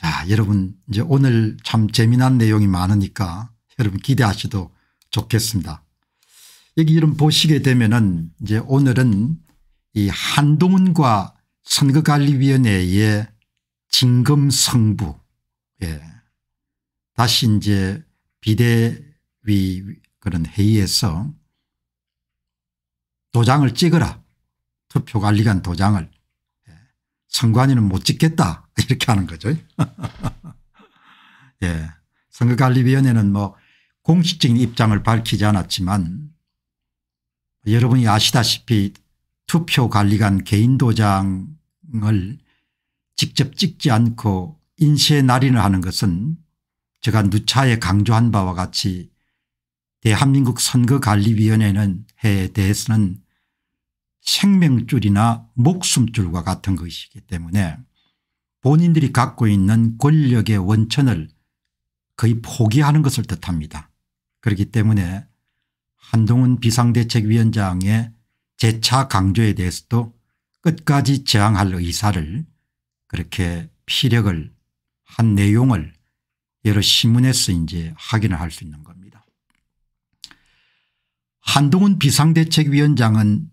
자 여러분 이제 오늘 참 재미난 내용이 많으니까 여러분 기대하셔도 좋겠습니다. 여기 이름 보시게 되면은 이제 오늘은 이 한동훈과 선거관리위원회의 징검성부 예. 다시 이제 비대위 그런 회의에서 도장을 찍어라. 투표관리관 도장을 선관위는 못찍겠다 이렇게 하는 거죠. 예. 선거관리위원회는 뭐 공식적인 입장을 밝히지 않았지만 여러분이 아시다시피 투표관리관 개인도장을 직접 찍지 않고 인쇄 날인을 하는 것은 제가 누차에 강조한 바와 같이 대한민국 선거관리위원회에 대해서는 생명줄이나 목숨줄과 같은 것이기 때문에 본인들이 갖고 있는 권력의 원천을 거의 포기하는 것을 뜻합니다. 그렇기 때문에 한동훈 비상대책위원장의 재차 강조에 대해서도 끝까지 저항할 의사를 그렇게 피력을 한 내용을 여러 신문에서 이제 확인을 할 수 있는 겁니다. 한동훈 비상대책위원장은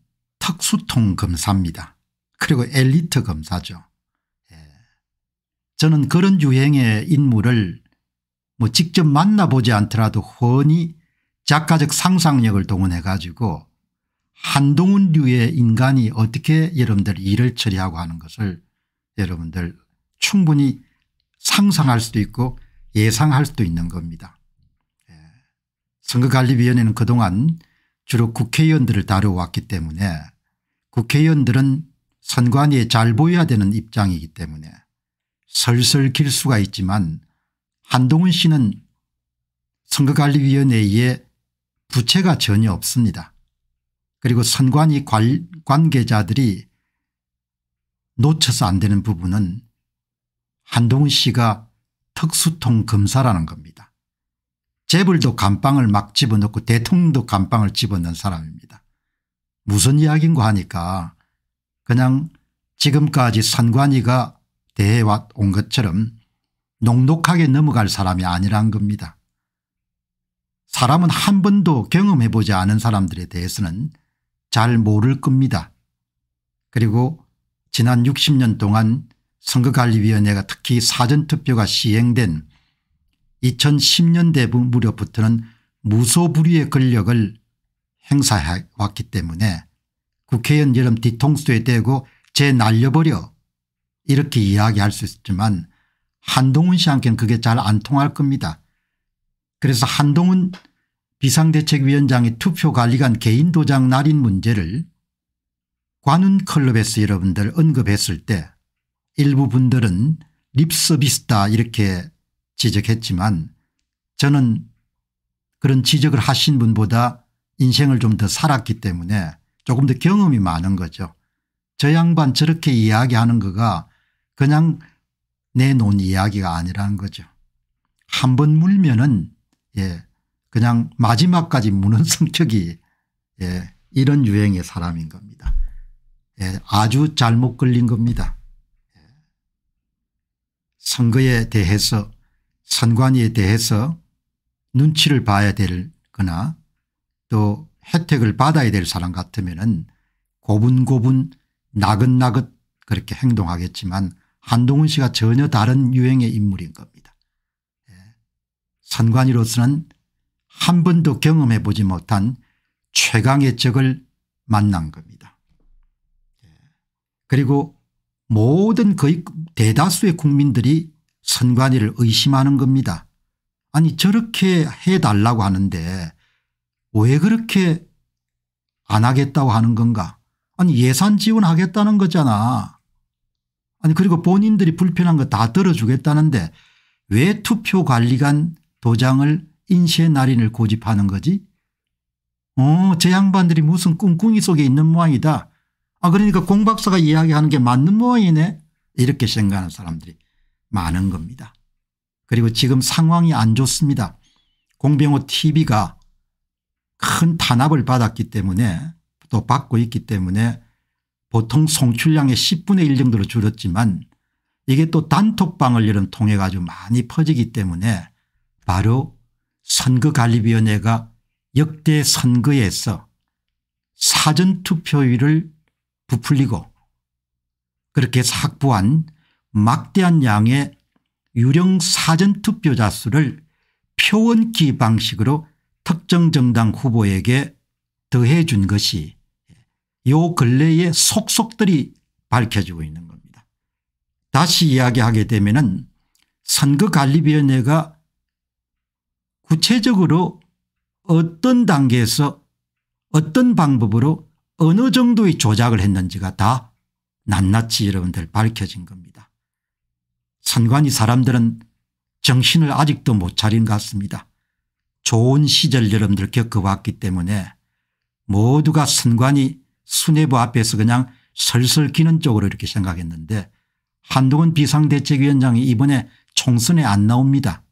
특수통 검사입니다. 그리고 엘리트 검사죠. 예. 저는 그런 유행의 인물을 뭐 직접 만나보지 않더라도 훤히 작가적 상상력을 동원해 가지고 한동훈류의 인간이 어떻게 여러분들 일을 처리하고 하는 것을 여러분들 충분히 상상할 수도 있고 예상할 수도 있는 겁니다. 예. 선거관리위원회는 그동안 주로 국회의원들을 다루왔기 때문에 국회의원들은 선관위에 잘 보여야 되는 입장이기 때문에 설설 길 수가 있지만 한동훈 씨는 선거관리위원회에 부채가 전혀 없습니다. 그리고 선관위 관계자들이 놓쳐서 안 되는 부분은 한동훈 씨가 특수통 검사라는 겁니다. 재벌도 감방을 막 집어넣고 대통령도 감방을 집어넣은 사람입니다. 무슨 이야기인고 하니까 그냥 지금까지 선관위가 대해왔 온 것처럼 녹록하게 넘어갈 사람이 아니란 겁니다. 사람은 한 번도 경험해보지 않은 사람들에 대해서는 잘 모를 겁니다. 그리고 지난 60년 동안 선거관리위원회가 특히 사전투표가 시행된 2010년대 무렵부터는 무소불위의 권력을 행사해 왔기 때문에 국회의원 여름 뒤통수에 대고 재 날려버려 이렇게 이야기할 수 있지만 한동훈 씨한테는 그게 잘 안 통할 겁니다. 그래서 한동훈 비상대책위원장의 투표관리관 개인 도장 날인 문제를 관훈클럽에서 여러분들 언급했을 때 일부 분들은 립서비스다 이렇게 지적했지만 저는 그런 지적을 하신 분보다 인생을 좀 더 살았기 때문에 조금 더 경험이 많은 거죠. 저 양반 저렇게 이야기하는 거가 그냥 내놓은 이야기가 아니라는 거죠. 한 번 물면은 예 그냥 마지막까지 무는 성격이 예 이런 유행의 사람인 겁니다. 예 아주 잘못 걸린 겁니다. 예. 선거에 대해서 선관위에 대해서 눈치를 봐야 될 거나 또 혜택을 받아야 될 사람 같으면 고분고분 나긋나긋 그렇게 행동하겠지만 한동훈 씨가 전혀 다른 유형의 인물인 겁니다. 예. 선관위로서는 한 번도 경험해 보지 못한 최강의 적을 만난 겁니다. 예. 그리고 모든 거의 대다수의 국민들이 선관위를 의심하는 겁니다. 아니 저렇게 해달라고 하는데 왜 그렇게 안 하겠다고 하는 건가 아니 예산 지원하겠다는 거잖아. 아니 그리고 본인들이 불편한 거 다 들어주겠다는데 왜 투표관리관 도장을 인쇄 날인을 고집하는 거지? 어, 제 양반들이 무슨 꿍꿍이 속에 있는 모양이다. 아, 그러니까 공 박사가 이야기하는 게 맞는 모양이네. 이렇게 생각하는 사람들이 많은 겁니다. 그리고 지금 상황이 안 좋습니다. 공병호 TV가 큰 탄압을 받았기 때문에 또 받고 있기 때문에 보통 송출량의 10분의 1 정도로 줄었지만 이게 또 단톡방을 이런 통해 가지고 많이 퍼지기 때문에 바로 선거관리위원회가 역대 선거에서 사전투표율을 부풀리고 그렇게 확보한 막대한 양의 유령 사전투표자 수를 표원기 방식으로 특정 정당 후보에게 더해 준 것이 요 근래의 속속들이 밝혀지고 있는 겁니다. 다시 이야기하게 되면 선거관리위원회가 구체적으로 어떤 단계에서 어떤 방법으로 어느 정도의 조작을 했는지가 다 낱낱이 여러분들 밝혀진 겁니다. 선관위 사람들은 정신을 아직도 못 차린 것 같습니다. 좋은 시절 여러분들 겪어왔기 때문에 모두가 선관이 수뇌부 앞에서 그냥 설설 기는 쪽으로 이렇게 생각했는데 한동훈 비상대책위원장이 이번에 총선에 안 나옵니다.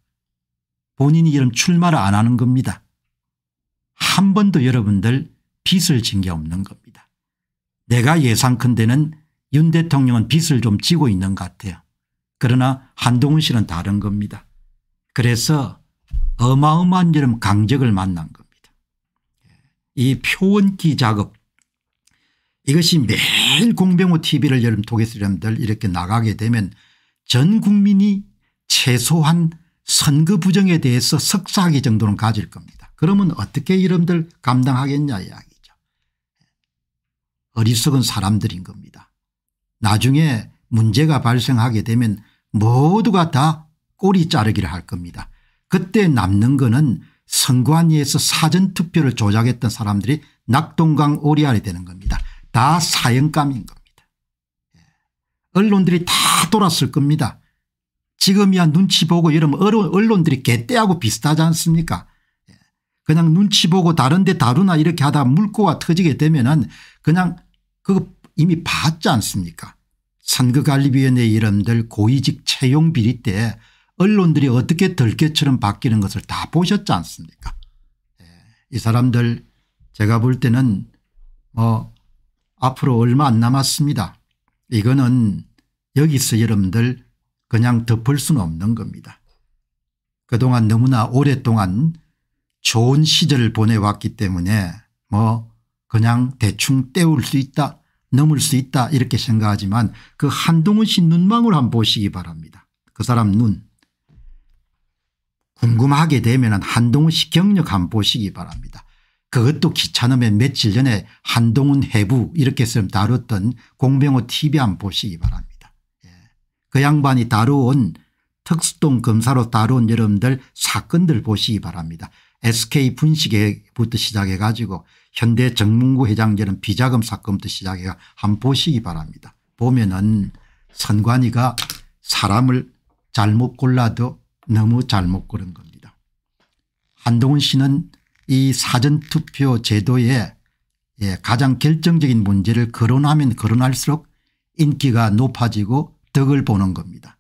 본인이 이런 출마를 안 하는 겁니다. 한 번도 여러분들 빚을 진 게 없는 겁니다. 내가 예상컨대는 윤 대통령은 빚을 좀 지고 있는 것 같아요. 그러나 한동훈 씨는 다른 겁니다. 그래서 어마어마한 여름 강적을 만난 겁니다. 예. 이 표원기 작업 이것이 매일 공병호 tv를 여름 통계수렴들 이렇게 나가게 되면 전 국민이 최소한 선거 부정에 대해서 석사학위 정도는 가질 겁니다. 그러면 어떻게 이름들 감당하겠냐 이야기죠. 어리석은 사람들인 겁니다. 나중에 문제가 발생하게 되면 모두가 다 꼬리 자르기를 할 겁니다. 그때 남는 거는 선관위에서 사전투표를 조작했던 사람들이 낙동강 오리알이 되는 겁니다. 다 사형감인 겁니다. 예. 언론들이 다 돌았을 겁니다. 지금이야 눈치 보고 여러분 언론들이 개떼하고 비슷하지 않습니까 예. 그냥 눈치 보고 다른 데 다루나 이렇게 하다 물꼬가 터지게 되면 은 그냥 그거 이미 봤지 않습니까 선거관리위원회 이름들 고위직 채용 비리 때 언론들이 어떻게 들개처럼 바뀌는 것을 다 보셨지 않습니까 예. 이 사람들 제가 볼 때는 뭐 앞으로 얼마 안 남았습니다. 이거는 여기서 여러분들 그냥 덮을 수는 없는 겁니다. 그동안 너무나 오랫동안 좋은 시절을 보내왔기 때문에 뭐 그냥 대충 때울 수 있다 넘을 수 있다 이렇게 생각하지만 그 한동훈 씨 눈망울 한 번 보시기 바랍니다. 그 사람 눈 궁금하게 되면 한동훈 씨 경력 한번 보시기 바랍니다. 그것도 귀찮으면 며칠 전에 한동훈 해부 이렇게 좀 다뤘던 공병호 tv 한번 보시기 바랍니다. 예. 그 양반이 다루온 특수동 검사로 다룬 여러분들 사건들 보시기 바랍니다. SK 분식회부터 시작해 가지고 현대 정문구 회장제는 비자금 사건부터 시작해 한번 보시기 바랍니다. 보면은 선관위가 사람을 잘못 골라도 너무 잘못 고른 겁니다. 한동훈 씨는 이 사전투표 제도의 예, 가장 결정적인 문제를 거론하면 거론할수록 인기가 높아지고 덕을 보는 겁니다.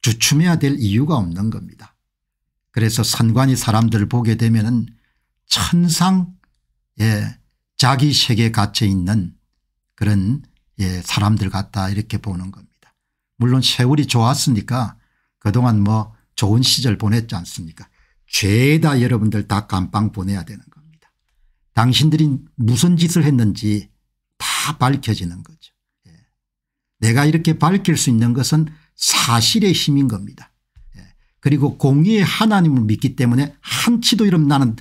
주춤해야 될 이유가 없는 겁니다. 그래서 선관위 사람들을 보게 되면 천상 예, 자기 세계에 갇혀 있는 그런 예, 사람들 같다 이렇게 보는 겁니다. 물론 세월이 좋았으니까 그동안 뭐 좋은 시절 보냈지 않습니까 죄다 여러분들 다 감방 보내야 되는 겁니다. 당신들이 무슨 짓을 했는지 다 밝혀지는 거죠. 예. 내가 이렇게 밝힐 수 있는 것은 사실의 힘인 겁니다. 예. 그리고 공의의 하나님을 믿기 때문에 한치도 이름 나는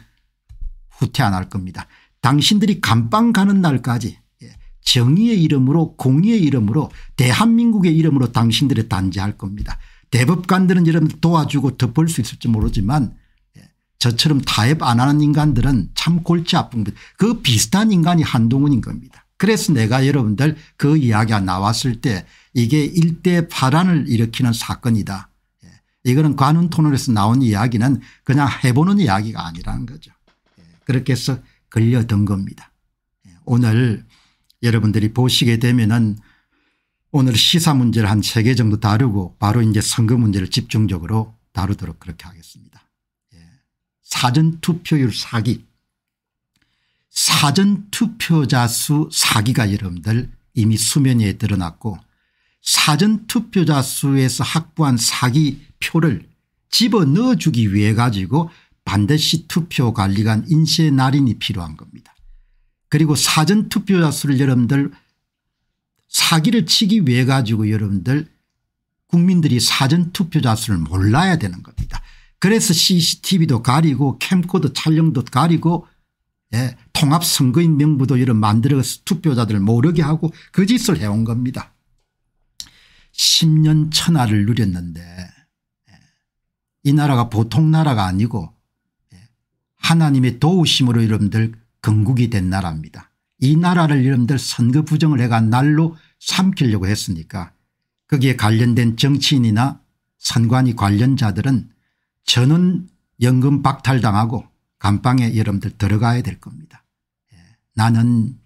후퇴 안 할 겁니다. 당신들이 감방 가는 날까지 예, 정의의 이름으로 공의의 이름으로 대한민국의 이름으로 당신들을 단죄할 겁니다. 대법관들은 이런 도와주고 덮을 수 있을지 모르지만 예, 저처럼 타협 안 하는 인간들은 참 골치 아픈 그 비슷한 인간이 한동훈인 겁니다. 그래서 내가 여러분들 그 이야기가 나왔을 때 이게 일대 파란을 일으키는 사건이다. 예, 이거는 관훈토론에서 나온 이야기는 그냥 해보는 이야기가 아니라는 거죠. 예, 그렇게 해서 걸려든 겁니다. 오늘 여러분들이 보시게 되면은 오늘 시사 문제를 한세개 정도 다루고 바로 이제 선거 문제를 집중적으로 다루도록 그렇게 하겠습니다. 예. 사전투표율 사기 사전투표자 수 사기가 여러분들 이미 수면 위에 드러났고 사전투표자 수에서 확보한 사기 표를 집어넣어 주기 위해 가지고 반드시 투표관리관 인쇄 날인이 필요한 겁니다. 그리고 사전투표자 수를 여러분들 사기를 치기 위해 가지고 여러분들 국민들이 사전투표자 수를 몰라야 되는 겁니다. 그래서 cctv도 가리고 캠코더 촬영도 가리고 예, 통합선거인 명부도 이런 만들어서 투표자들을 모르게 하고 그 짓을 해온 겁니다. 10년 천하를 누렸는데 예, 이 나라가 보통 나라가 아니고 예, 하나님의 도우심으로 여러분들 건국이 된 나라입니다. 이 나라를 이름들 선거 부정을 해가 날로 삼키려고 했으니까 거기에 관련된 정치인이나 선관위 관련자들은 저는 연금 박탈당하고 감방에 여러분들 들어가야 될 겁니다. 예. 나는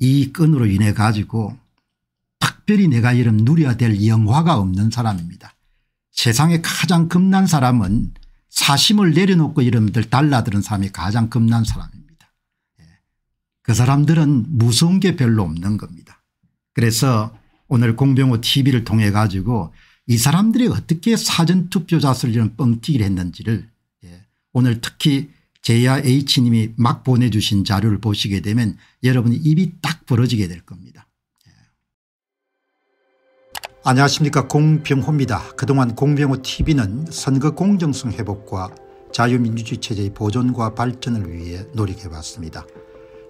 이 끈으로 인해 가지고 특별히 내가 이름 누려야 될 영화가 없는 사람입니다. 세상에 가장 겁난 사람은 사심을 내려놓고 여러분들 달라드는 사람이 가장 겁난 사람입니다. 그 사람들은 무서운 게 별로 없는 겁니다. 그래서 오늘 공병호 tv를 통해 가지고 이 사람들이 어떻게 사전투표 자수를 뻥튀기를 했는지를 예. 오늘 특히 j 야 H님이 막 보내주신 자료를 보시게 되면 여러분이 입이 딱 벌어지게 될 겁니다. 예. 안녕하십니까 공병호입니다. 그동안 공병호TV는 선거 공정성 회복과 자유민주주의 체제의 보존과 발전을 위해 노력해왔습니다.